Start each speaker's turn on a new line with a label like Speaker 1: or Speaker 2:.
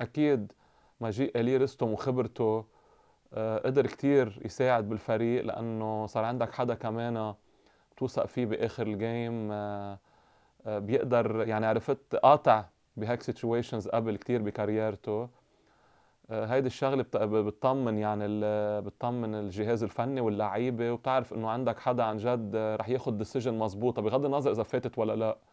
Speaker 1: اكيد مجيء الي رستم وخبرته آه، قدر كتير يساعد بالفريق لانه صار عندك حدا كمان توثق فيه باخر الجيم آه، آه، بيقدر يعني عرفت قاطع بهيك سيتويشنز قبل كتير بكاريرته هيدي الشغله بتطمن يعني بتطمن الجهاز الفني واللعيبه وبتعرف انه عندك حدا عن جد رح ياخذ ديسيجن مزبوطه بغض النظر اذا فاتت ولا لا